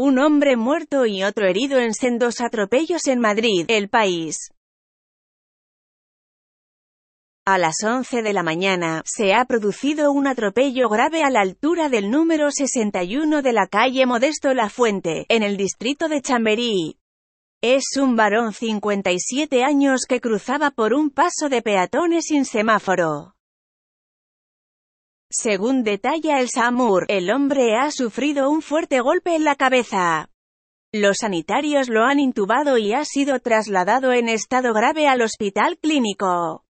un hombre muerto y otro herido en sendos atropellos en Madrid, el país. A las 11 de la mañana, se ha producido un atropello grave a la altura del número 61 de la calle Modesto La Fuente, en el distrito de Chamberí. Es un varón 57 años que cruzaba por un paso de peatones sin semáforo. Según detalla el SAMUR, el hombre ha sufrido un fuerte golpe en la cabeza. Los sanitarios lo han intubado y ha sido trasladado en estado grave al hospital clínico.